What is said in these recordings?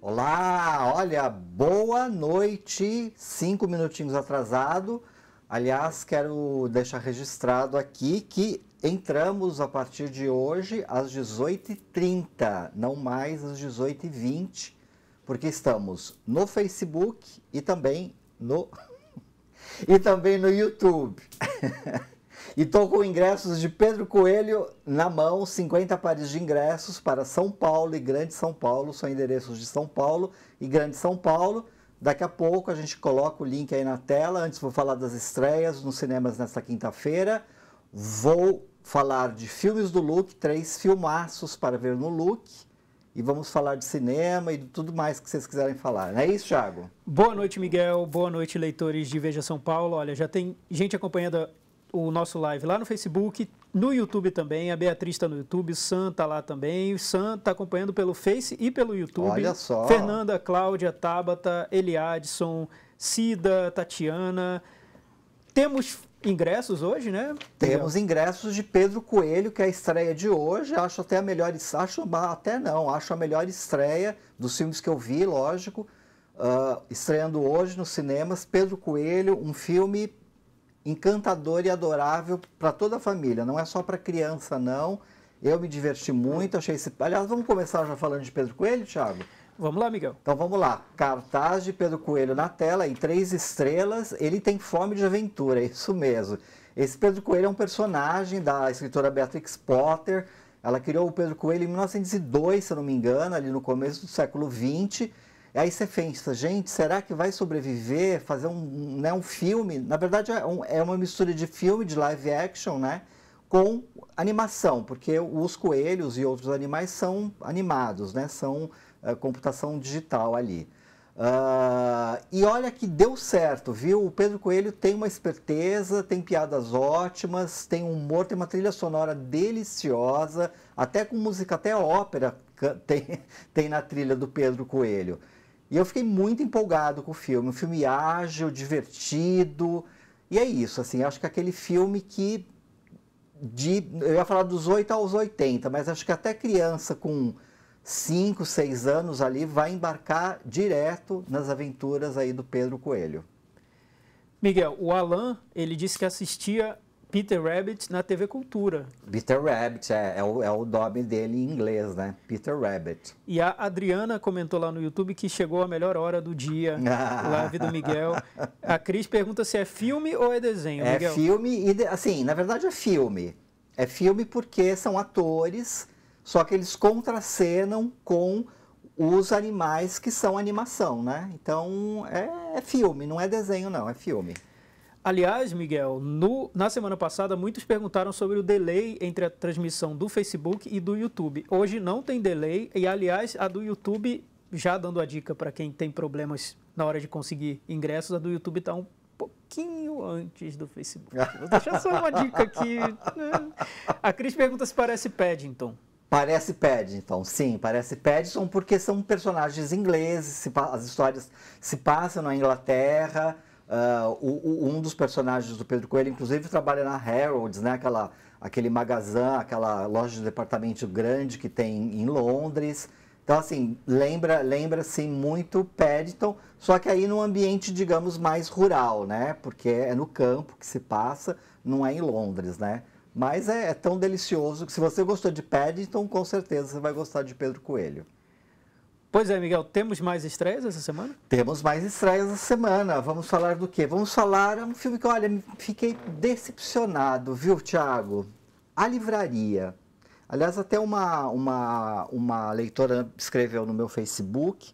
Olá, olha, boa noite. Cinco minutinhos atrasado. Aliás, quero deixar registrado aqui que entramos a partir de hoje às 18h30, não mais às 18h20, porque estamos no Facebook e também no e também no YouTube. e estou com ingressos de Pedro Coelho na mão, 50 pares de ingressos para São Paulo e Grande São Paulo, são endereços de São Paulo e Grande São Paulo. Daqui a pouco a gente coloca o link aí na tela. Antes vou falar das estreias nos cinemas nesta quinta-feira. Vou falar de filmes do Look, três filmaços para ver no Look e vamos falar de cinema e de tudo mais que vocês quiserem falar. Não né? é isso, Thiago? Boa noite, Miguel. Boa noite, leitores de Veja São Paulo. Olha, já tem gente acompanhando o nosso live lá no Facebook, no YouTube também. A Beatriz está no YouTube, o Sam está lá também. O Sam está acompanhando pelo Face e pelo YouTube. Olha só. Fernanda, Cláudia, Tabata, Eliadson, Cida, Tatiana. Temos ingressos hoje, né? Temos ingressos de Pedro Coelho, que é a estreia de hoje. Acho até a melhor, acho até não, acho a melhor estreia dos filmes que eu vi, lógico. Uh, estreando hoje nos cinemas, Pedro Coelho, um filme encantador e adorável para toda a família. Não é só para criança, não. Eu me diverti muito, achei esse. Aliás, vamos começar já falando de Pedro Coelho, Thiago? Vamos lá, Miguel. Então vamos lá. Cartaz de Pedro Coelho na tela, em três estrelas. Ele tem fome de aventura, é isso mesmo. Esse Pedro Coelho é um personagem da escritora Beatrix Potter. Ela criou o Pedro Coelho em 1902, se eu não me engano, ali no começo do século XX. E aí você pensa, gente, será que vai sobreviver, fazer um, né, um filme? Na verdade, é, um, é uma mistura de filme, de live action, né? Com animação, porque os coelhos e outros animais são animados, né? São eh, computação digital ali. Uh, e olha que deu certo, viu? O Pedro Coelho tem uma esperteza, tem piadas ótimas, tem humor, tem uma trilha sonora deliciosa, até com música, até ópera tem, tem na trilha do Pedro Coelho. E eu fiquei muito empolgado com o filme, um filme ágil, divertido, e é isso, assim, acho que é aquele filme que, de, eu ia falar dos 8 aos 80, mas acho que até criança com 5, 6 anos ali, vai embarcar direto nas aventuras aí do Pedro Coelho. Miguel, o Alan, ele disse que assistia Peter Rabbit na TV Cultura. Peter Rabbit, é, é, o, é o nome dele em inglês, né? Peter Rabbit. E a Adriana comentou lá no YouTube que chegou a melhor hora do dia, live do Miguel. A Cris pergunta se é filme ou é desenho, É Miguel? filme, e assim, na verdade é filme. É filme porque são atores só que eles contracenam com os animais que são animação, né? Então é, é filme, não é desenho, não, é filme. Aliás, Miguel, no, na semana passada muitos perguntaram sobre o delay entre a transmissão do Facebook e do YouTube. Hoje não tem delay e, aliás, a do YouTube, já dando a dica para quem tem problemas na hora de conseguir ingressos, a do YouTube está um pouquinho antes do Facebook. Vou deixar só uma dica aqui. Né? A Cris pergunta se parece Paddington. Parece Pad, então. Sim, parece Paddington porque são personagens ingleses, as histórias se passam na Inglaterra. Uh, o, o, um dos personagens do Pedro Coelho, inclusive, trabalha na Harrods, né? Aquela, aquele magazão aquela loja de departamento grande que tem em Londres. Então, assim, lembra, lembra sim, muito Paddington, só que aí num ambiente, digamos, mais rural, né? Porque é no campo que se passa, não é em Londres, né? Mas é, é, tão delicioso que se você gostou de Paddington, com certeza você vai gostar de Pedro Coelho. Pois é, Miguel, temos mais estreias essa semana? Temos mais estreias essa semana. Vamos falar do quê? Vamos falar é um filme que, olha, fiquei decepcionado, viu, Thiago? A Livraria. Aliás, até uma, uma, uma leitora escreveu no meu Facebook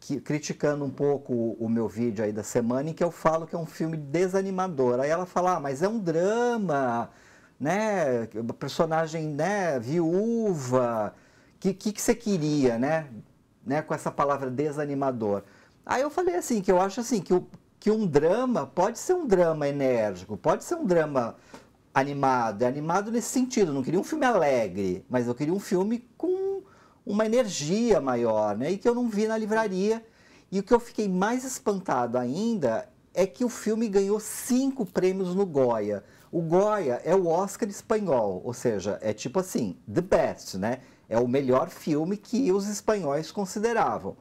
que, criticando um pouco o meu vídeo aí da semana, em que eu falo que é um filme desanimador. Aí ela fala, ah, mas é um drama, né, personagem, né, viúva, o que, que, que você queria, né, né, com essa palavra desanimador? Aí eu falei assim, que eu acho assim, que, o, que um drama pode ser um drama enérgico, pode ser um drama animado, é animado nesse sentido, eu não queria um filme alegre, mas eu queria um filme com uma energia maior, né, e que eu não vi na livraria, e o que eu fiquei mais espantado ainda é que o filme ganhou cinco prêmios no Goya. O Goya é o Oscar espanhol, ou seja, é tipo assim, the best, né? É o melhor filme que os espanhóis consideravam. Uh,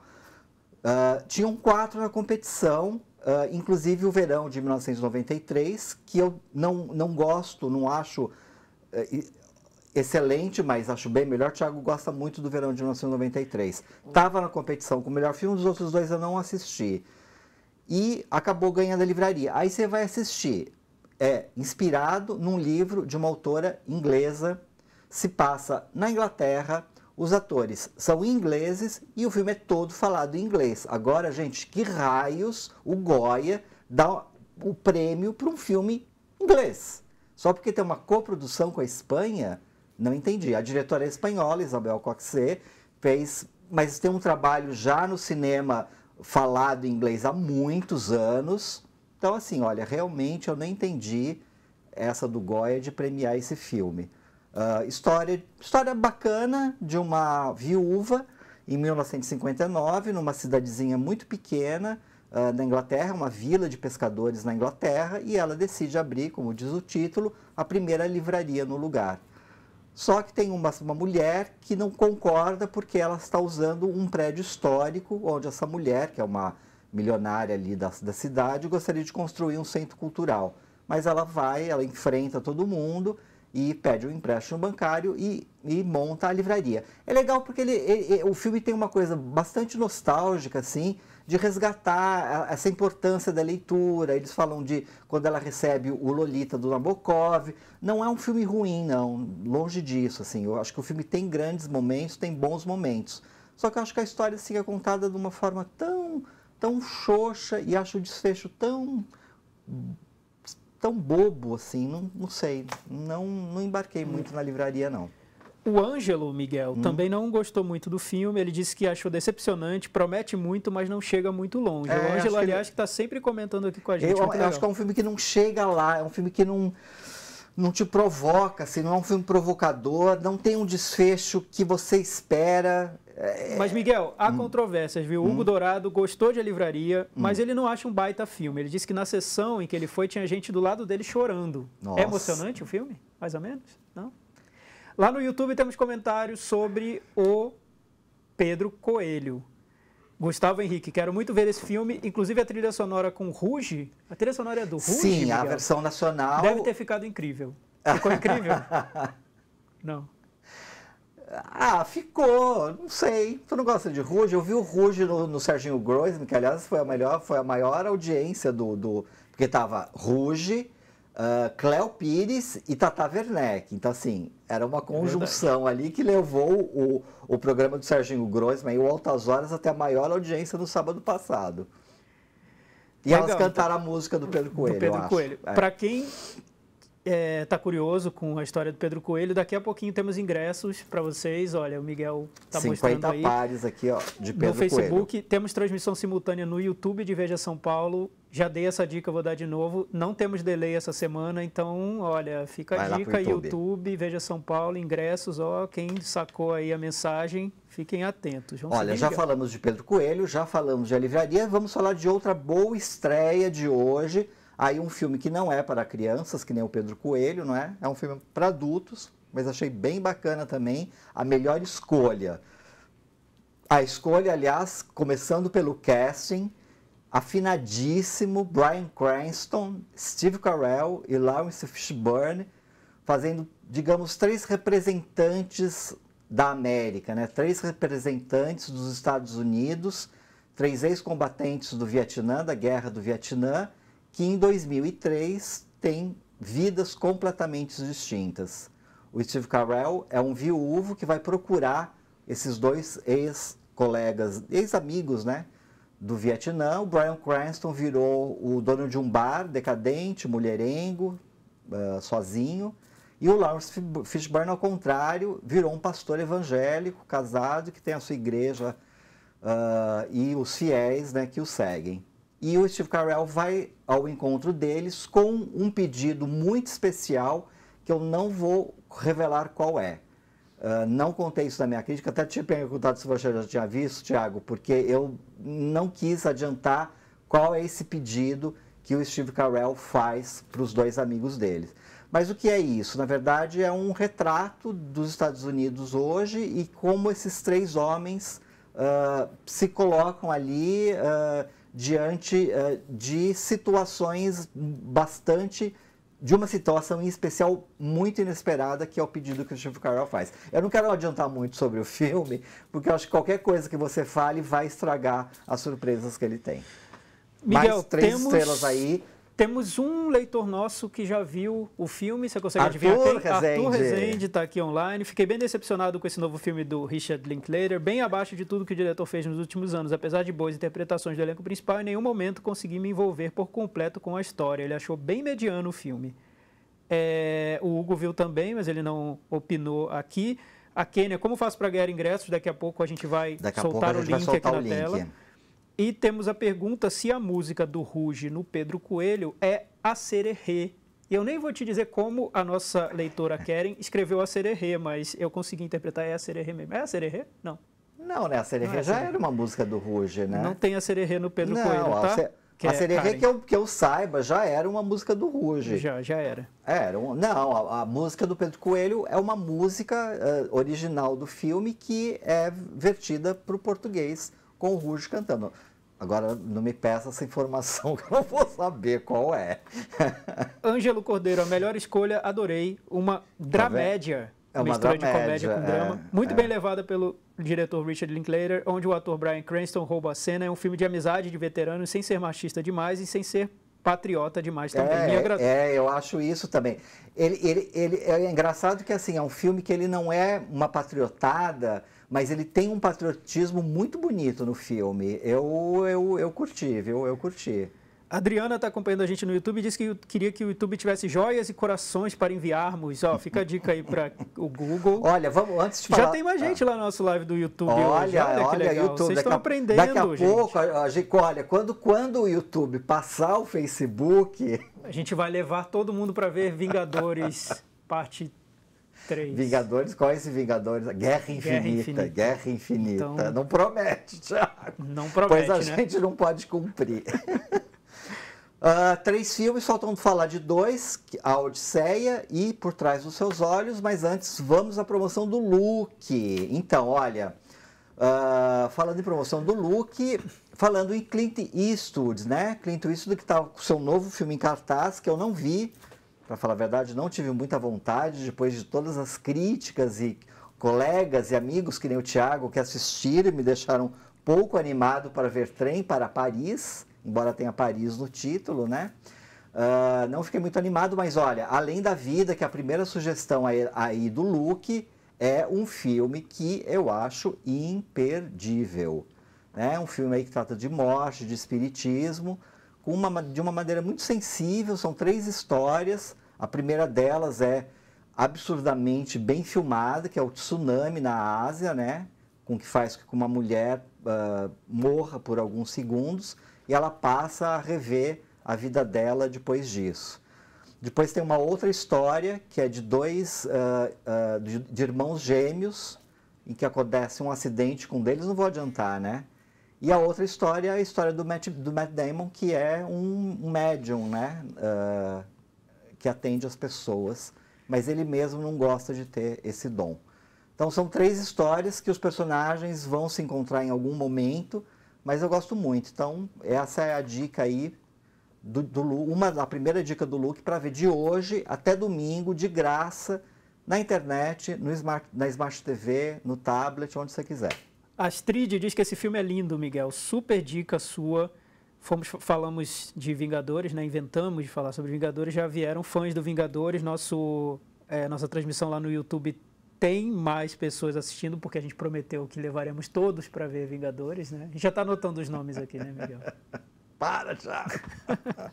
ah, tinham quatro na competição, uh, inclusive o Verão de 1993, que eu não, não gosto, não acho uh, excelente, mas acho bem melhor. Thiago gosta muito do Verão de 1993. Estava na competição com o melhor filme, os outros dois eu não assisti. E acabou ganhando a livraria. Aí você vai assistir é inspirado num livro de uma autora inglesa, se passa na Inglaterra, os atores são ingleses e o filme é todo falado em inglês. Agora, gente, que raios o Goya dá o prêmio para um filme inglês? Só porque tem uma coprodução com a Espanha? Não entendi. A diretora é espanhola, Isabel Coxet, fez, mas tem um trabalho já no cinema falado em inglês há muitos anos então, assim, olha, realmente eu não entendi essa do Goya de premiar esse filme. Uh, história, história bacana de uma viúva em 1959, numa cidadezinha muito pequena uh, ah, da Inglaterra, uma vila de pescadores na Inglaterra, e ela decide abrir, como diz o título, a primeira livraria no lugar. Só que tem uma, uma mulher que não concorda porque ela está usando um prédio histórico, onde essa mulher, que é uma milionária ali da, da cidade gostaria de construir um centro cultural. Mas ela vai, ela enfrenta todo mundo e pede um empréstimo bancário e, e monta a livraria. É legal porque ele, ele, o filme tem uma coisa bastante nostálgica, assim, de resgatar essa importância da leitura. Eles falam de quando ela recebe o Lolita do Nabokov. Não é um filme ruim, não, longe disso, assim. Eu acho que o filme tem grandes momentos, tem bons momentos. Só que eu acho que a história assim, é contada de uma forma tão tão xoxa e acho o desfecho tão tão bobo assim, não, não sei, não, não embarquei muito na livraria não. O Ângelo Miguel hum. também não gostou muito do filme, ele disse que achou decepcionante, promete muito, mas não chega muito longe. É, o Ângelo, aliás, que está sempre comentando aqui com a gente. Eu, eu acho que é um filme que não chega lá, é um filme que não, não te provoca, assim, não é um filme provocador, não tem um desfecho que você espera. É, é, mas, Miguel, há hum. controvérsias, viu? Hum. Hugo Dourado gostou de a livraria, hum. mas ele não acha um baita filme. Ele disse que na sessão em que ele foi tinha gente do lado dele chorando. É Nossa. É emocionante o filme? Mais ou menos? Não? Lá no YouTube temos comentários sobre o Pedro Coelho. Gustavo Henrique, quero muito ver esse filme, inclusive a trilha sonora com Ruge. A trilha sonora é do Ruge? Sim, Miguel. a versão nacional. Deve ter ficado incrível. Ficou incrível? não. Ah, ficou, não sei. Tu não gosta de Ruge? Eu vi o Ruge no, no Serginho Groisman, que aliás foi a, melhor, foi a maior audiência do. do porque tava Ruge, uh, Cléo Pires e Tata Werneck. Então, assim, era uma é conjunção é ali que levou o, o programa do Serginho Groisman e o Altas Horas até a maior audiência no sábado passado. E Legal, elas cantaram então, a música do Pedro Coelho. Do Pedro Coelho. É. Para quem está é, tá curioso com a história do Pedro Coelho. Daqui a pouquinho temos ingressos para vocês. Olha, o Miguel está mostrando aí. 50 pares aqui, ó, de Pedro No Facebook. Coelho. Temos transmissão simultânea no YouTube de Veja São Paulo. Já dei essa dica, vou dar de novo. Não temos delay essa semana, então, olha, fica Vai a dica. YouTube. YouTube, Veja São Paulo, ingressos. Ó, quem sacou aí a mensagem, fiquem atentos. Vamos olha, já falamos de Pedro Coelho, já falamos de A Livraria. Vamos falar de outra boa estreia de hoje Aí um filme que não é para crianças, que nem o Pedro Coelho, não é? É um filme para adultos, mas achei bem bacana também a melhor escolha. A escolha, aliás, começando pelo casting, afinadíssimo Brian Cranston, Steve Carell e Lawrence Fishburne fazendo, digamos, três representantes da América, né? Três representantes dos Estados Unidos, três ex-combatentes do Vietnã, da Guerra do Vietnã, que em 2003 tem vidas completamente distintas. O Steve Carell é um viúvo que vai procurar esses dois ex-colegas, ex-amigos, né? Do Vietnã, o Brian Cranston virou o dono de um bar decadente, mulherengo, uh, sozinho. E o Lawrence Fishburne, ao contrário, virou um pastor evangélico, casado, que tem a sua igreja uh, e os fiéis né, que o seguem e o Steve Carell vai ao encontro deles com um pedido muito especial que eu não vou revelar qual é. Uh, não contei isso na minha crítica, até tinha perguntado se você já tinha visto, Tiago, porque eu não quis adiantar qual é esse pedido que o Steve Carell faz para os dois amigos deles. Mas o que é isso? Na verdade, é um retrato dos Estados Unidos hoje e como esses três homens uh, se colocam ali. Uh, diante uh, de situações bastante de uma situação em especial muito inesperada, que é o pedido que o Steve Carell faz. Eu não quero adiantar muito sobre o filme, porque eu acho que qualquer coisa que você fale vai estragar as surpresas que ele tem. Miguel, Mais três temos... estrelas aí temos um leitor nosso que já viu o filme, você consegue Arthur adivinhar quem? Rezende. Arthur Rezende está aqui online. Fiquei bem decepcionado com esse novo filme do Richard Linklater, bem abaixo de tudo que o diretor fez nos últimos anos. Apesar de boas interpretações do elenco principal, em nenhum momento consegui me envolver por completo com a história. Ele achou bem mediano o filme. É, o Hugo viu também, mas ele não opinou aqui. A Kênia, como faço para ganhar ingressos? Daqui a pouco a gente vai Daqui soltar pouco a gente o link vai soltar aqui na o link. tela. E temos a pergunta se a música do Ruge no Pedro Coelho é a sererê. Eu nem vou te dizer como a nossa leitora Keren escreveu a sererê, mas eu consegui interpretar é a sererê mesmo. É a sererê? Não. Não, né? A sererê é já era uma música do Ruge, né? Não tem a sererê no Pedro Não, Coelho, tá? Que é a é Sererê, que eu, que eu saiba, já era uma música do Ruge. Já, já era. Era. Um, não, a, a, música do Pedro Coelho é uma música uh, original do filme que é vertida para o português com o Ruge cantando. Agora, não me peça essa informação que eu não vou saber qual é. Ângelo Cordeiro, a melhor escolha, adorei. Uma dramédia. É uma mistura dramédia, de comédia com drama. É, muito é. bem levada pelo diretor Richard Linklater, onde o ator Brian Cranston rouba a cena. É um filme de amizade de veteranos, sem ser machista demais e sem ser patriota demais também. É, É, eu acho isso também. Ele, ele, ele, é engraçado que assim, é um filme que ele não é uma patriotada, mas ele tem um patriotismo muito bonito no filme. Eu, eu, eu curti, viu? Eu curti. A Adriana está acompanhando a gente no YouTube e disse que queria que o YouTube tivesse joias e corações para enviarmos. Ó, fica a dica aí para o Google. Olha, vamos antes de falar. Já tem mais ah. gente lá no nosso live do YouTube olha, hoje. Olha, olha que legal. YouTube, Vocês estão aprendendo, aprendendo, Daqui a gente. pouco, a, gente, olha, quando, quando o YouTube passar o Facebook... A gente vai levar todo mundo para ver Vingadores parte 3. Vingadores, qual é esse Vingadores? Guerra Infinita. Guerra Infinita. Guerra infinita. Então, não promete, Thiago. Não promete. Pois a né? gente não pode cumprir. Uh, três filmes, faltam falar de dois, A Odisseia e Por Trás dos Seus Olhos, mas antes vamos à promoção do Luke. Então, olha, uh, falando em promoção do Luke, falando em Clint Eastwood, né? Clint Eastwood que está com seu novo filme em cartaz, que eu não vi, para falar a verdade, não tive muita vontade, depois de todas as críticas e colegas e amigos, que nem o Thiago, que assistiram e me deixaram pouco animado para ver Trem para Paris, embora tenha Paris no título, né? Uh, não fiquei muito animado, mas olha, Além da Vida, que é a primeira sugestão aí, aí do Luke, é um filme que eu acho imperdível. Né? Um filme aí que trata de morte, de espiritismo, com uma, de uma maneira muito sensível. São três histórias. A primeira delas é absurdamente bem filmada, que é o tsunami na Ásia, né? Com que faz com que uma mulher uh, morra por alguns segundos e ela passa a rever a vida dela depois disso. Depois tem uma outra história que é de dois uh, uh, de, de, irmãos gêmeos em que acontece um acidente com um deles, não vou adiantar, né? E a outra história é a história do Matt, do Matt Damon, que é um médium, né? Uh, que atende as pessoas, mas ele mesmo não gosta de ter esse dom. Então são três histórias que os personagens vão se encontrar em algum momento, mas eu gosto muito. Então, essa é a dica aí do, do uma a primeira dica do look para ver de hoje até domingo de graça na internet, no smart, na Smart TV, no tablet, onde você quiser. Astrid diz que esse filme é lindo, Miguel. Super dica sua. Fomos, falamos de Vingadores, né? inventamos de falar sobre Vingadores. Já vieram fãs do Vingadores. Nosso, é, nossa transmissão lá no YouTube tem mais pessoas assistindo, porque a gente prometeu que levaremos todos para ver Vingadores, né? A gente já está anotando os nomes aqui, né, Miguel? para já!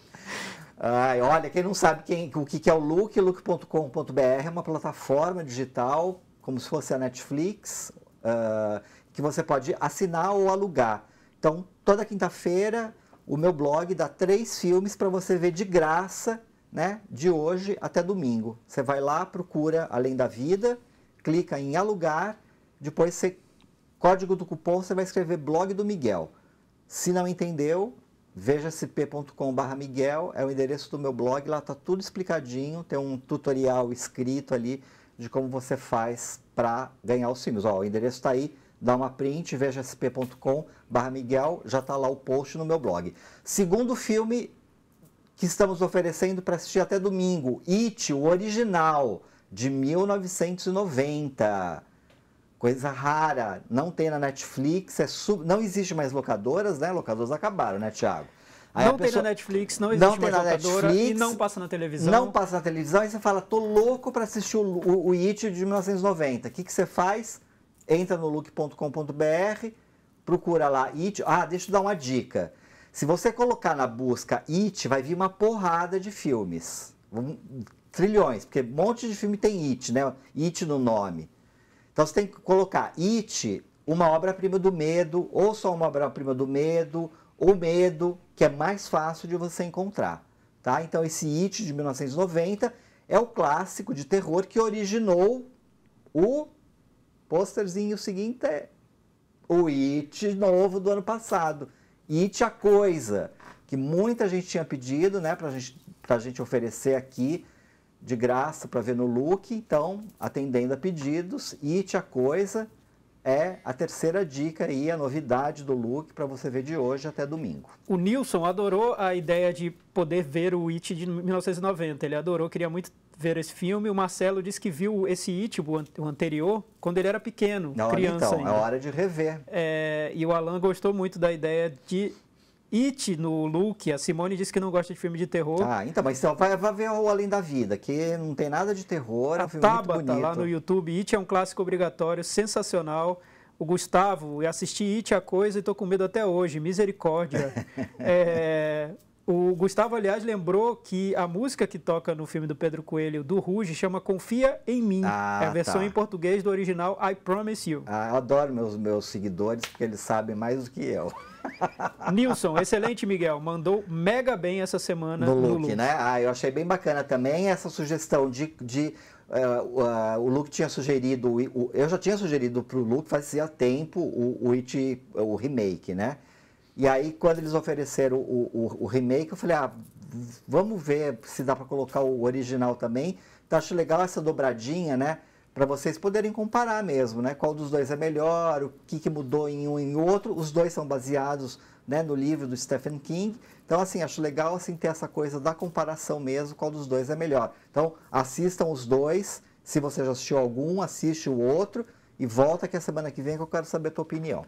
Ai, olha, quem não sabe quem, o que é o Look, look.com.br é uma plataforma digital, como se fosse a Netflix, uh, que você pode assinar ou alugar. Então, toda quinta-feira, o meu blog dá três filmes para você ver de graça, né? De hoje até domingo. Você vai lá, procura Além da Vida, clica em alugar, depois você, código do cupom, você vai escrever blog do Miguel. Se não entendeu, vejacp.com.br Miguel é o endereço do meu blog, lá está tudo explicadinho, tem um tutorial escrito ali de como você faz para ganhar os filmes. Ó, o endereço está aí, dá uma print, vejacp.com.br Miguel, já está lá o post no meu blog. Segundo filme que estamos oferecendo para assistir até domingo, It, o original de 1990. Coisa rara, não tem na Netflix, é sub... não existe mais locadoras, né? Locadoras acabaram, né, Tiago? Aí não pessoa... tem na Netflix, não existe não mais locadora Netflix, e não passa na televisão. Não passa na televisão e você fala, tô louco para assistir o, o, o, It de 1990. O que, que você faz? Entra no look.com.br, procura lá It. Ah, deixa eu dar uma dica. Se você colocar na busca It, vai vir uma porrada de filmes trilhões, porque um monte de filme tem it, né? It no nome. Então você tem que colocar it, uma obra-prima do medo, ou só uma obra-prima do medo, ou medo, que é mais fácil de você encontrar, tá? Então esse it de 1990 é o clássico de terror que originou o posterzinho seguinte, é o it novo do ano passado. It a coisa que muita gente tinha pedido, né, pra gente, pra gente oferecer aqui de graça para ver no look, então atendendo a pedidos, it a coisa é a terceira dica aí, a novidade do look para você ver de hoje até domingo. O Nilson adorou a ideia de poder ver o It de 1990. Ele adorou, queria muito ver esse filme. O Marcelo disse que viu esse It, o anterior, quando ele era pequeno, Não, criança. Então, é ainda. é hora de rever. É, e o Alan gostou muito da ideia de It no Luke, a Simone disse que não gosta de filme de terror. Ah, então, mas então, vai, vai ver o Além da Vida, que não tem nada de terror, é a é um Tabata, lá no YouTube, It é um clássico obrigatório, sensacional. O Gustavo, assisti It a coisa e tô com medo até hoje, misericórdia. é, o Gustavo, aliás, lembrou que a música que toca no filme do Pedro Coelho, do Ruge, chama Confia em Mim. Ah, é a versão tá. em português do original I Promise You. Ah, eu adoro meus, meus seguidores, porque eles sabem mais do que eu. Nilson, excelente, Miguel. Mandou mega bem essa semana no look, no look. né? Ah, eu achei bem bacana também essa sugestão de. de uh, uh, o eh, Luke tinha sugerido, o, eu já tinha sugerido para o Luke fazia tempo o, o, It, o remake, né? E aí, quando eles ofereceram o, o, o remake, eu falei, ah, vamos ver se dá para colocar o original também. Então, acho legal essa dobradinha, né? Para vocês poderem comparar mesmo, né? Qual dos dois é melhor, o que, que mudou em um e em outro. Os dois são baseados né, no livro do Stephen King. Então, assim, acho legal assim, ter essa coisa da comparação mesmo, qual dos dois é melhor. Então, assistam os dois. Se você já assistiu algum, assiste o outro. E volta que a semana que vem que eu quero saber a tua opinião.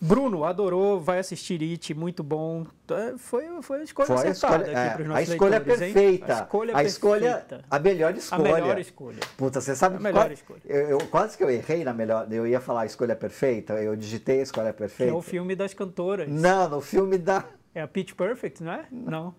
Bruno, adorou, vai assistir It, muito bom. É, foi, foi a escolha foi acertada a escolha, aqui é, para os nossos A escolha leitores, perfeita. Hein? A escolha a escolha, perfeita. A melhor escolha. A melhor escolha. Puta, você sabe... A melhor escolha. Eu, eu, quase que eu errei na melhor... Eu ia falar a escolha perfeita, eu digitei a escolha perfeita. Que é o filme das cantoras. Não, no filme da... É a Pitch Perfect, não é? Não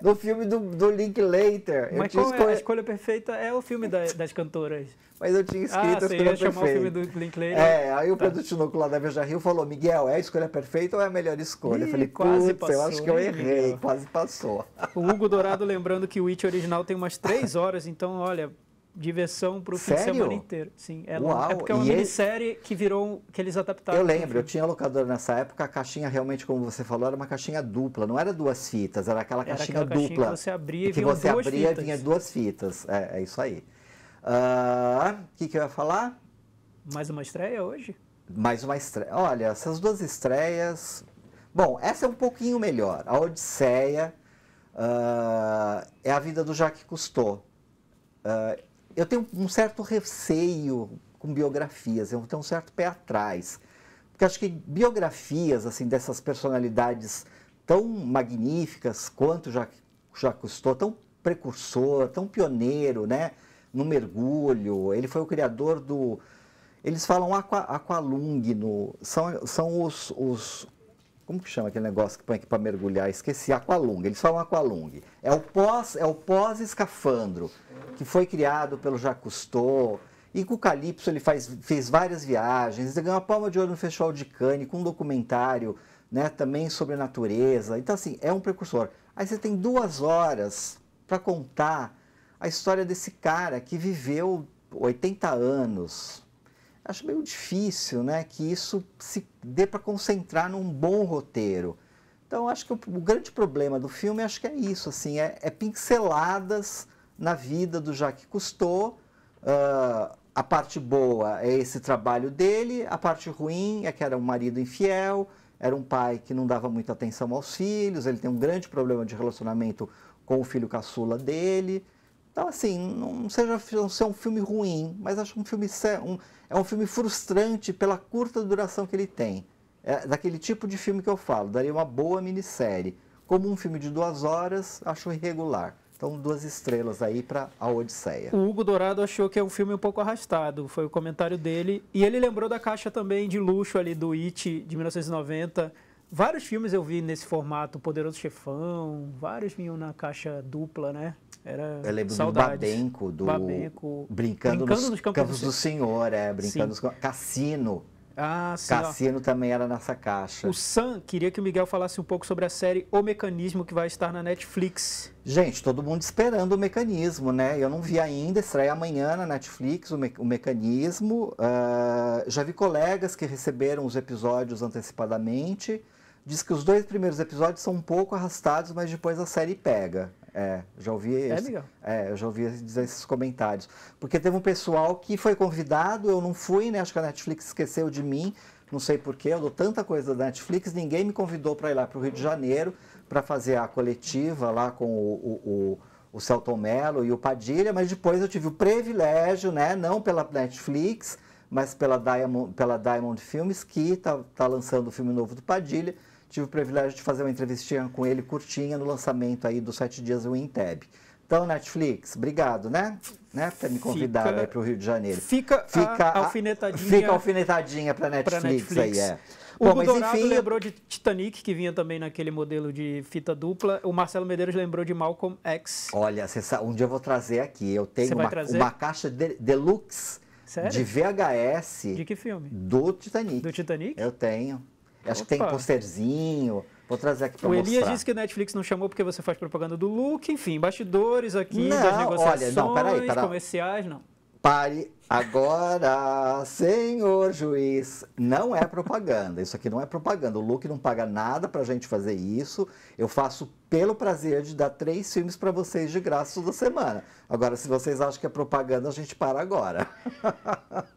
no filme do, do Linklater. Mas qual é a escolha perfeita é o filme da, das cantoras. Mas eu tinha ah, escrito ah, a escolha eu ia perfeita. chamar o filme do Linklater. É, aí o tá. produtor lá da Veja Rio falou, Miguel, é a escolha perfeita ou é a melhor escolha? Ih, eu falei, quase passou, eu acho que eu errei, Miguel. quase passou. O Hugo Dourado lembrando que o Witch original tem umas três horas, então, olha, diversão para o fim de semana inteiro. Sim, é é Uau, é porque é uma minissérie que virou que eles adaptaram. Eu lembro, eu tinha locador nessa época, a caixinha realmente, como você falou, era uma caixinha dupla, não era duas fitas, era aquela era caixinha aquela dupla. Caixinha que você abria e que você duas abria fitas. vinha duas fitas. É, é isso aí. O uh, ah, que, que eu ia falar? Mais uma estreia hoje? Mais uma estreia. Olha, essas duas estreias. Bom, essa é um pouquinho melhor. A Odisseia uh, é a vida do Jacques Cousteau. Uh, eu tenho um certo receio com biografias, eu tenho um certo pé atrás. Porque acho que biografias assim dessas personalidades tão magníficas quanto já custou, tão precursor, tão pioneiro, né? No mergulho, ele foi o criador do... Eles falam aqua, aqualung, no, são, são os, os como que chama aquele negócio que põe aqui para mergulhar? Esqueci, aqualung. Eles falam aqualung. É o pós, é o pós escafandro que foi criado pelo Jacques Cousteau. E com o Calypso ele faz, fez várias viagens, ele ganhou a palma de ouro no Festival de Cannes com um documentário, né, também sobre a natureza. Então assim, é um precursor. Aí você tem duas horas para contar a história desse cara que viveu 80 anos, acho meio difícil né, que isso se dê para concentrar num bom roteiro. Então, acho que o, o, grande problema do filme acho que é isso, assim, é, é pinceladas na vida do Jacques Cousteau. Uh, a parte boa é esse trabalho dele, a parte ruim é que era um marido infiel, era um pai que não dava muita atenção aos filhos, ele tem um grande problema de relacionamento com o filho caçula dele. Então, assim, não seja ser um filme ruim, mas acho um filme um, é um filme frustrante pela curta duração que ele tem. É daquele tipo de filme que eu falo, daria uma boa minissérie. Como um filme de duas horas, acho irregular. Então, duas estrelas aí para a Odisseia. O Hugo Dourado achou que é um filme um pouco arrastado, foi o comentário dele. E ele lembrou da caixa também de luxo ali do It de 1990 Vários filmes eu vi nesse formato, Poderoso Chefão, vários vinham na caixa dupla, né? Era eu lembro saudades. do Babenco, do Babenco. Brincando, brincando nos, nos campos, campos do, Senhor, é, brincando sim. nos Cassino. Ah, sim, Cassino ó. também era nessa caixa. O Sam queria que o Miguel falasse um pouco sobre a série O Mecanismo que vai estar na Netflix. Gente, todo mundo esperando o mecanismo, né? Eu não vi ainda, estreia amanhã na Netflix o, me o mecanismo. Uh, já vi colegas que receberam os episódios antecipadamente diz que os dois primeiros episódios são um pouco arrastados, mas depois a série pega. É, já ouvi é esse, é, eu já ouvi dizer esses comentários. Porque teve um pessoal que foi convidado, eu não fui, né? Acho que a Netflix esqueceu de mim, não sei porquê, eu dou tanta coisa da Netflix, ninguém me convidou para ir lá para o Rio de Janeiro para fazer a coletiva lá com o, o, o, o Celton Mello e o Padilha, mas depois eu tive o privilégio, né? Não pela Netflix, mas pela Diamond, pela Diamond Filmes, que está tá lançando o filme novo do Padilha tive o privilégio de fazer uma entrevistinha com ele curtinha no lançamento aí dos Sete Dias do Wintab. Então, Netflix, obrigado, né? né por ter me convidado para o Rio de Janeiro. Fica, fica a, alfinetadinha. Fica a alfinetadinha para Netflix, Netflix aí, é. O Bom, Dourado enfim... lembrou de Titanic, que vinha também naquele modelo de fita dupla. O Marcelo Medeiros lembrou de Malcolm X. Olha, sabe, um dia eu vou trazer aqui. Eu tenho uma, uma, caixa de, deluxe Sério? de VHS. De que filme? Do Titanic. Do Titanic? Eu tenho. Acho que tem posterzinho. Vou trazer aqui para mostrar. O Elias disse que a Netflix não chamou porque você faz propaganda do look, enfim, bastidores aqui, não, das negociações, olha, não, peraí, peraí. comerciais, não. Pare agora, senhor juiz. Não é propaganda. Isso aqui não é propaganda. O Luke não paga nada pra gente fazer isso. Eu faço pelo prazer de dar três filmes para vocês de graça toda semana. Agora, se vocês acham que é propaganda, a gente para agora.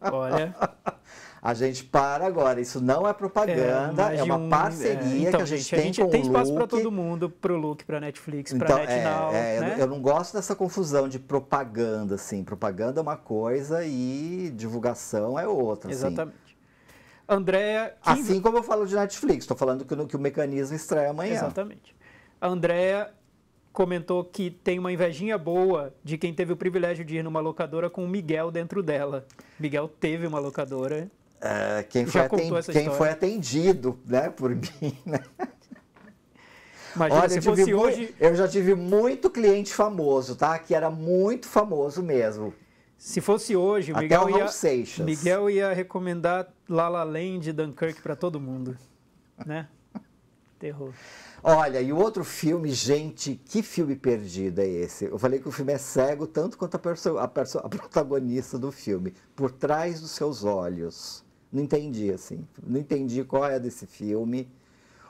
Olha. A gente para agora. Isso não é propaganda, é, é uma um, parceria é. então, que a então, gente, gente tem com tem o espaço para todo mundo, para o Look, para Netflix, para então, é, NetNow. É, é né? eu, não gosto dessa confusão de propaganda, assim. Propaganda é uma coisa e divulgação é outra. Assim. Exatamente. Assim. Andréa. Quem... Assim como eu falo de Netflix, estou falando que, que, o mecanismo estreia amanhã. Exatamente. Andréa comentou que tem uma invejinha boa de quem teve o privilégio de ir numa locadora com o Miguel dentro dela. Miguel teve uma locadora Uh, quem, foi atendido, quem foi, atendido né, por mim. Né? Imagina, Olha, eu, tive hoje... eu já tive muito cliente famoso, tá? Que era muito famoso mesmo. Se fosse hoje, o Miguel, ia, Seixas. Miguel ia recomendar La La Land Dunkirk para todo mundo, né? Terror. Olha, e o outro filme, gente, que filme perdido é esse? Eu falei que o filme é cego tanto quanto a, perso a, perso a protagonista do filme, por trás dos seus olhos. Não entendi, assim. Não entendi qual é desse filme.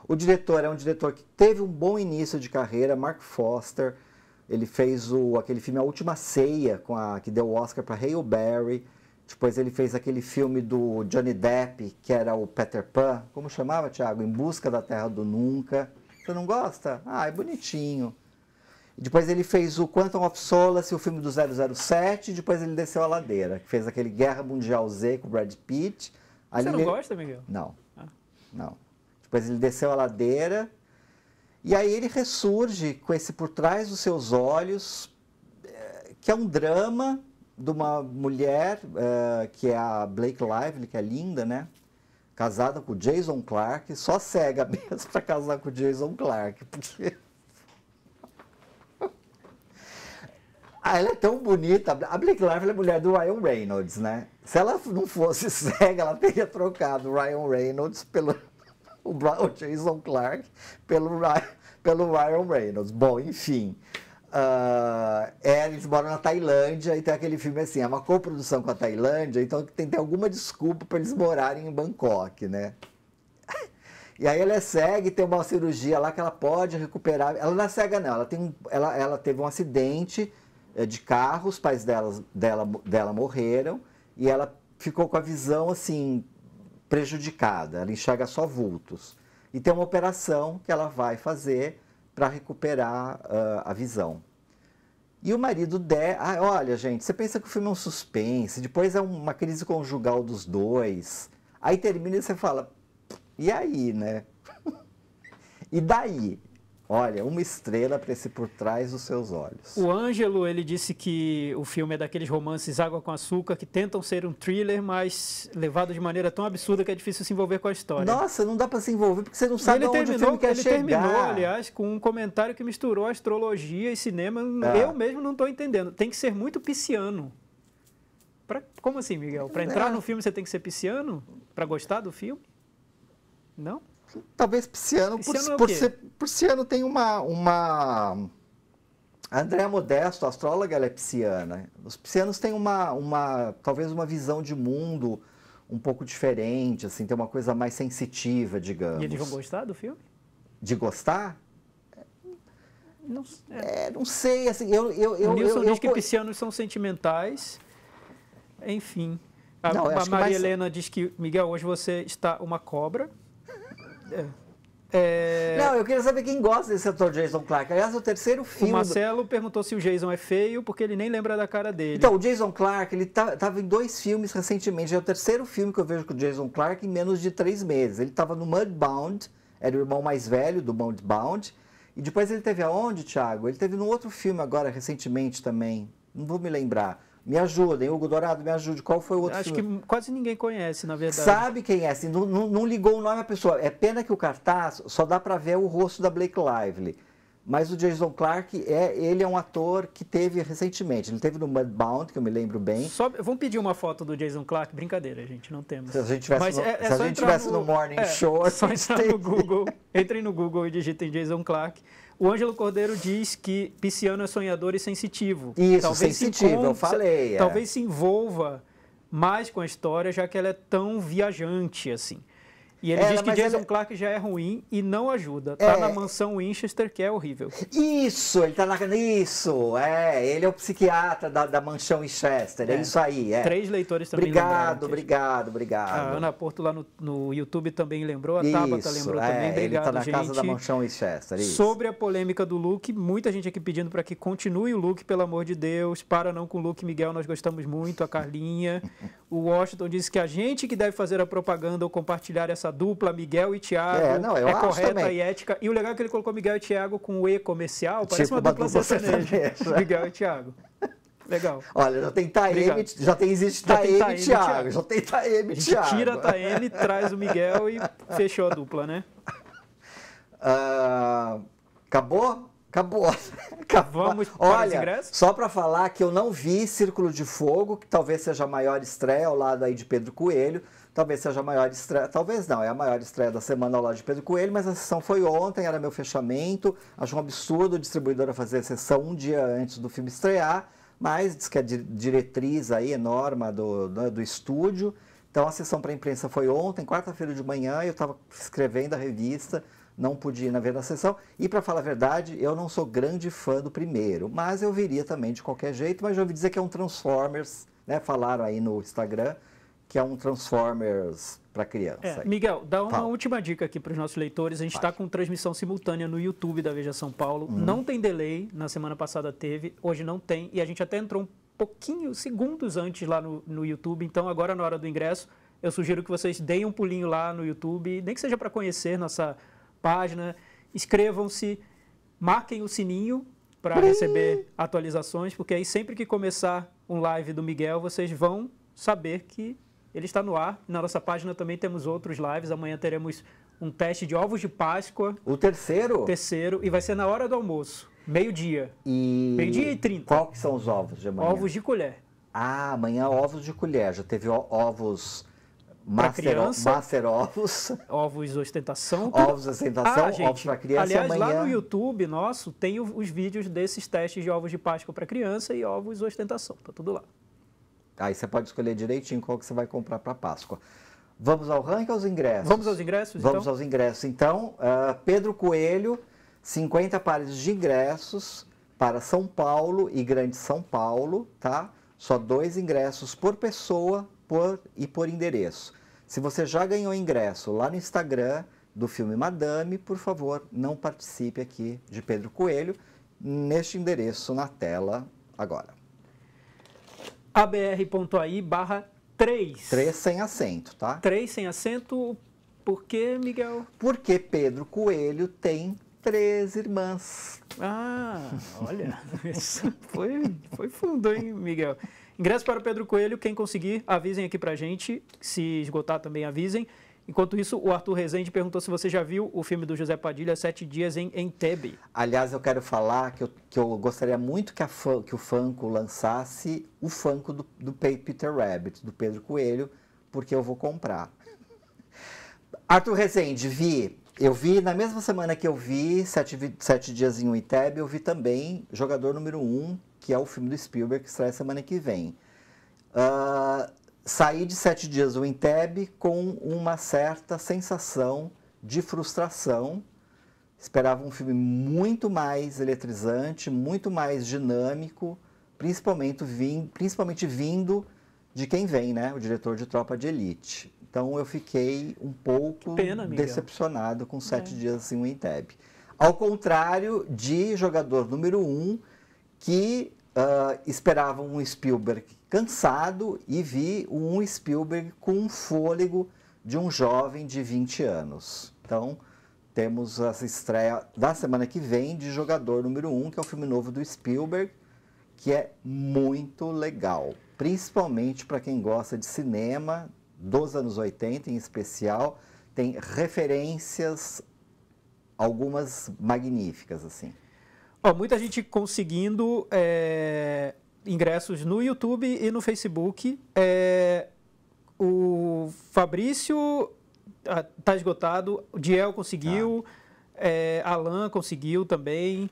O diretor é um diretor que teve um bom início de carreira, Mark Foster. Ele fez o, aquele filme A Última Ceia, com a, que deu o Oscar para Hale Berry. Depois ele fez aquele filme do Johnny Depp, que era o Peter Pan. Como chamava, Thiago? Em Busca da Terra do Nunca. Você não gosta? Ah, é bonitinho. Depois ele fez o Quantum of Solace, o filme do 007. Depois ele desceu a ladeira, que fez aquele Guerra Mundial Z com o Brad Pitt você ele... não gosta, Miguel? Não. Ah. Não. Depois ele desceu a ladeira e aí ele ressurge com esse por trás dos seus olhos, eh, que é um drama de uma mulher, eh, que é a Blake Lively, que é linda, né? Casada com Jason Clark, só cega mesmo para casar com Jason Clark, porque Ah, ela é tão bonita. A Blake Lively é mulher do Ryan Reynolds, né? Se ela não fosse cega, ela teria trocado o Ryan Reynolds pelo o Jason Clark pelo Ryan, pelo Ryan Reynolds. Bom, enfim. Uh, é, eles moram na Tailândia e tem aquele filme assim, é uma coprodução com a Tailândia, então tem que ter alguma desculpa para eles morarem em Bangkok, né? E aí ela é cega e tem uma cirurgia lá que ela pode recuperar. Ela não é cega, não. Ela, tem, ela, ela teve um acidente é, de carro, os pais dela, dela, dela morreram e ela ficou com a visão assim prejudicada, ela enxerga só vultos. E tem uma operação que ela vai fazer para recuperar uh, a visão. E o marido der, ah, olha gente, você pensa que o filme é um suspense, depois é uma crise conjugal dos dois, aí termina e você fala, e aí, né? e daí? Olha, uma estrela para esse por trás dos seus olhos. O Ângelo, ele disse que o filme é daqueles romances água com açúcar que tentam ser um thriller, mas levado de maneira tão absurda que é difícil se envolver com a história. Nossa, não dá para se envolver porque você não sabe ele onde o filme quer ele chegar. Ele terminou, aliás, com um comentário que misturou astrologia e cinema. Ah. Eu mesmo não estou entendendo. Tem que ser muito pisciano. Pra, como assim, Miguel? Para é. entrar é. no filme você tem que ser pisciano? Para gostar do filme? Não? Talvez Pisciano, por, é por, ser, Pisciano tem uma, uma. A Andréa é Modesto, a astróloga, ela é pisciana. Os piscianos têm uma, uma, talvez uma visão de mundo um pouco diferente, assim, tem uma coisa mais sensitiva, digamos. E eles vão gostar do filme? De gostar? Não, é. É, não sei, assim, eu... eu, eu o Nilson eu, eu, diz que piscianos são sentimentais, enfim. A, não, a Maria Helena diz que, Miguel, hoje você está uma cobra. É, é... Não, eu queria saber quem gosta desse ator Jason Clark. Aliás, é o terceiro filme. O Marcelo do... perguntou se o Jason é feio, porque ele nem lembra da cara dele. Então, o Jason Clark, ele estava tá, em dois filmes recentemente. É o terceiro filme que eu vejo com o Jason Clark em menos de três meses. Ele estava no Mudbound, era o irmão mais velho do Mudbound. E depois ele teve aonde, Thiago? Ele teve num outro filme agora, recentemente também. Não vou me lembrar. Me ajudem, Hugo Dourado, me ajude. Qual foi o outro? Acho filme? que quase ninguém conhece, na verdade. Sabe quem é, assim, não, não, não ligou o nome à pessoa. É pena que o cartaz só dá para ver o rosto da Blake Lively. Mas o Jason Clark, é, ele é um ator que teve recentemente. Ele teve no Mudbound, que eu me lembro bem. Só, vamos pedir uma foto do Jason Clark? Brincadeira, gente, não temos. Se a gente tivesse, Mas no, é, é se a gente tivesse no, no Morning é, Show... É só entrar no Google, entrem no Google e digitem Jason Clark. O Ângelo Cordeiro diz que pisciano é sonhador e sensitivo. Isso, talvez sensitivo, se eu falei. É. Talvez se envolva mais com a história, já que ela é tão viajante assim. E ele é, diz que Jason ele... Clark já é ruim e não ajuda. Tá é... na mansão Winchester, que é horrível. Isso, ele tá na. Isso, é. Ele é o psiquiatra da, da mansão Winchester. É. é. isso aí. É. Três leitores também Obrigado, obrigado, obrigado. A Ana Porto lá no, no YouTube também lembrou, a isso, Tabata lembrou é, também. Obrigado, ele tá na gente. casa da mansão Winchester. Isso. Sobre a polêmica do Luke, muita gente aqui pedindo para que continue o Luke, pelo amor de Deus. Para não com o Luke Miguel, nós gostamos muito, a Carlinha. o Washington disse que a gente que deve fazer a propaganda ou compartilhar essa essa dupla Miguel e Tiago é, não, é correta também. e ética. E o legal é que ele colocou Miguel e Tiago com o E comercial, tipo parece tipo uma dupla sertaneja. Miguel e Tiago Legal. Olha, já tem Taeme, já tem existe Taeme e Tiago. já tem Taeme e Thiago. Tira Taeme, traz o Miguel e fechou a dupla, né? Uh, acabou? Acabou. Acabou. Vamos Olha, só para falar que eu não vi Círculo de Fogo, que talvez seja a maior estreia ao lado aí de Pedro Coelho. Talvez seja a maior estreia, talvez não, é a maior estreia da semana ao lado de Pedro Coelho, mas a sessão foi ontem, era meu fechamento. Acho um absurdo o distribuidor fazer a sessão um dia antes do filme estrear, mas diz que a diretriz aí é norma do, do, do estúdio. Então a sessão para a imprensa foi ontem, quarta-feira de manhã, eu estava escrevendo a revista não podia ir na primeira sessão. E para falar a verdade, eu não sou grande fã do primeiro, mas eu viria também de qualquer jeito. Mas já ouvi dizer que é um Transformers, né? Falaram aí no Instagram que é um Transformers para criança. É, Miguel, dá uma Fala. última dica aqui para os nossos leitores. A gente está com transmissão simultânea no YouTube da Veja São Paulo. Hum. Não tem delay, na semana passada teve, hoje não tem. E a gente até entrou um pouquinho, segundos antes lá no, no YouTube. Então, agora na hora do ingresso, eu sugiro que vocês deem um pulinho lá no YouTube, nem que seja para conhecer nossa página, inscrevam-se, marquem o sininho para receber atualizações, porque aí sempre que começar um live do Miguel, vocês vão saber que ele está no ar. Na nossa página também temos outros lives. Amanhã teremos um teste de ovos de Páscoa. O terceiro? Terceiro. E vai ser na hora do almoço. Meio-dia. E... Meio-dia e trinta. Qual que são os ovos de amanhã? Ovos de colher. Ah, amanhã ovos de colher. Já teve ovos Master, master ovos. Ovos ostentação. Ovos ostentação, ah, ovos para criança. Aliás, amanhã... lá no YouTube nosso tem os vídeos desses testes de ovos de Páscoa para criança e ovos ostentação. Tá tudo lá. Aí você pode escolher direitinho qual que você vai comprar para Páscoa. Vamos ao ranking aos ingressos? Vamos aos ingressos, Vamos então? aos ingressos. Então, uh, Pedro Coelho, 50 pares de ingressos para São Paulo e Grande São Paulo, tá? Só dois ingressos por pessoa por, e por endereço. Se você já ganhou ingresso lá no Instagram do filme Madame, por favor, não participe aqui de Pedro Coelho neste endereço na tela agora. abr.ai barra 3. 3 sem acento, tá? 3 sem acento, por quê, Miguel? Porque Pedro Coelho tem três irmãs. Ah, olha, foi, foi fundo, hein, Miguel? Ingresso para o Pedro Coelho, quem conseguir, avisem aqui para gente. Se esgotar, também avisem. Enquanto isso, o Arthur Rezende perguntou se você já viu o filme do José Padilha, Sete Dias em Entebbe. Aliás, eu quero falar que eu, que eu gostaria muito que, fã, que o Funko lançasse o Funko do, do Peter Rabbit, do Pedro Coelho, porque eu vou comprar. Arthur Rezende, vi. Eu vi, na mesma semana que eu vi Sete, Sete Dias em Entebbe, eu vi também Jogador Número 1, um, que é o filme do Spielberg que sai semana que vem. Uh, saí de Sete Dias do Entebbe com uma certa sensação de frustração. Esperava um filme muito mais eletrizante, muito mais dinâmico, principalmente, vim, principalmente vindo de quem vem, né? O diretor de Tropa de Elite. Então eu fiquei um pouco pena, decepcionado com Sete é. Dias em Entebbe. Ao contrário de Jogador Número um, que uh, esperava um Spielberg cansado e vi um Spielberg com um fôlego de um jovem de 20 anos. Então, temos a estreia da semana que vem de Jogador Número 1, um, que é o filme novo do Spielberg, que é muito legal, principalmente para quem gosta de cinema dos anos 80 em especial, tem referências algumas magníficas assim. Ó, muita gente conseguindo é, ingressos no YouTube e no Facebook. É, o Fabrício está ah, esgotado, o Diel conseguiu, ah. é, Alan conseguiu também,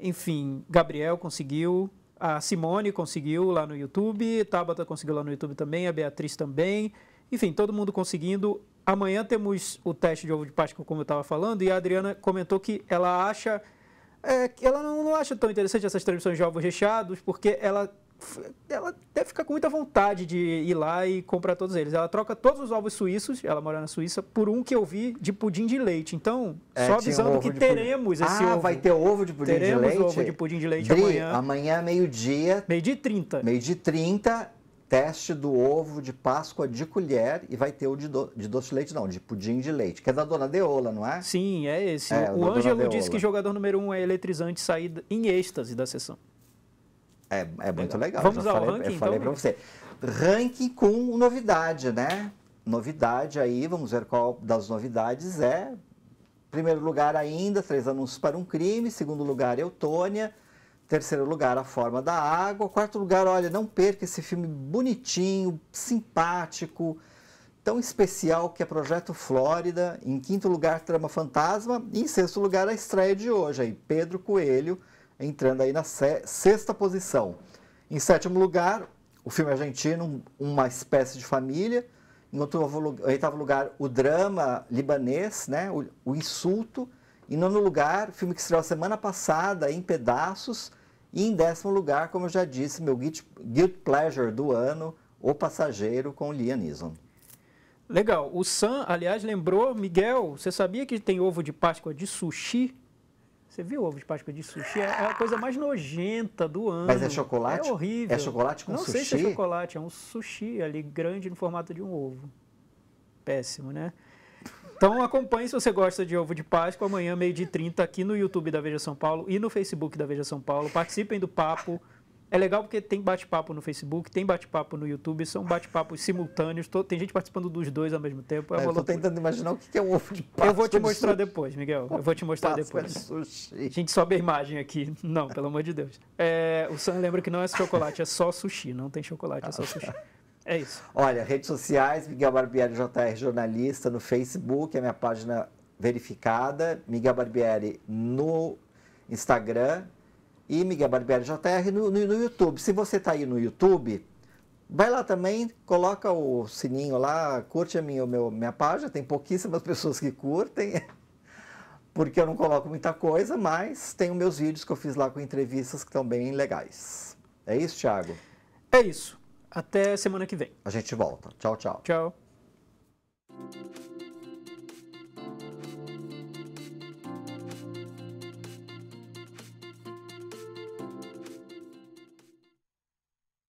enfim, Gabriel conseguiu. A Simone conseguiu lá no YouTube, Tabata conseguiu lá no YouTube também, a Beatriz também. Enfim, todo mundo conseguindo. Amanhã temos o teste de ovo de Páscoa, como eu estava falando, e a Adriana comentou que ela acha é, ela não, não acha tão interessante essas transmissões de ovos recheados, porque ela ela deve ficar com muita vontade de ir lá e comprar todos eles. Ela troca todos os ovos suíços, ela mora na Suíça, por um que eu vi de pudim de leite. Então, é, só avisando um que teremos pudim. esse ah, ovo. Ah, vai ter ovo de pudim teremos de leite? Teremos ovo de pudim de leite Dri, amanhã. Amanhã, meio-dia. Meio-dia e trinta. Meio-dia e trinta teste do ovo de Páscoa de colher e vai ter o de, do, de doce de leite, não, de pudim de leite, que é da dona Deola, não é? Sim, é esse. É, o Ângelo disse que jogador número um é eletrizante sair em êxtase da sessão. É, é muito legal. legal. Vamos ao falei, ranking, Eu falei então, para você. Ranking com novidade, né? Novidade aí, vamos ver qual das novidades é. Primeiro lugar ainda, Três Anúncios para um Crime. Segundo lugar, Eutônia. Terceiro lugar, A Forma da Água. Quarto lugar, olha, não perca esse filme bonitinho, simpático, tão especial que é Projeto Flórida. Em quinto lugar, Trama Fantasma. E em sexto lugar, a estreia de hoje, aí, Pedro Coelho, entrando aí na sexta posição. Em sétimo lugar, o filme argentino, Uma Espécie de Família. Em oitavo lugar, o drama libanês, né? o, o Insulto. Em nono lugar, filme que estreou semana passada em pedaços. E em décimo lugar, como eu já disse, meu guilt pleasure do ano, O Passageiro com Liam Neeson. Legal. O Sam, aliás, lembrou, Miguel, você sabia que tem ovo de Páscoa de sushi? Você viu ovo de Páscoa de sushi? É, é a coisa mais nojenta do ano. Mas é chocolate? É horrível. É chocolate com Não sushi? Não sei se é chocolate, é um sushi ali grande no formato de um ovo. Péssimo, né? Então acompanhe se você gosta de ovo de Páscoa amanhã, meio de 30, aqui no YouTube da Veja São Paulo e no Facebook da Veja São Paulo. Participem do papo. É legal porque tem bate-papo no Facebook, tem bate-papo no YouTube, são bate-papos simultâneos. Tô, tem gente participando dos dois ao mesmo tempo. É, é eu estou tentando imaginar o que é um ovo de Páscoa. Eu vou te mostrar de depois, Miguel. Eu vou te mostrar Páscoa depois. De a gente sobe a imagem aqui. Não, pelo amor de Deus. É, o Sam lembra que não é chocolate, é só sushi. Não tem chocolate, é só ah. sushi. É isso. Olha, redes sociais, Miguel Barbieri JR Jornalista, no Facebook, é minha página verificada, Miguel Barbieri no Instagram e Miguel Barbieri JR no, no, no YouTube. Se você está aí no YouTube, vai lá também, coloca o sininho lá, curte a minha, meu, minha página, tem pouquíssimas pessoas que curtem, porque eu não coloco muita coisa, mas tem os meus vídeos que eu fiz lá com entrevistas que estão bem legais. É isso, Thiago? É isso. Até semana que vem. A gente volta. Tchau, tchau. Tchau.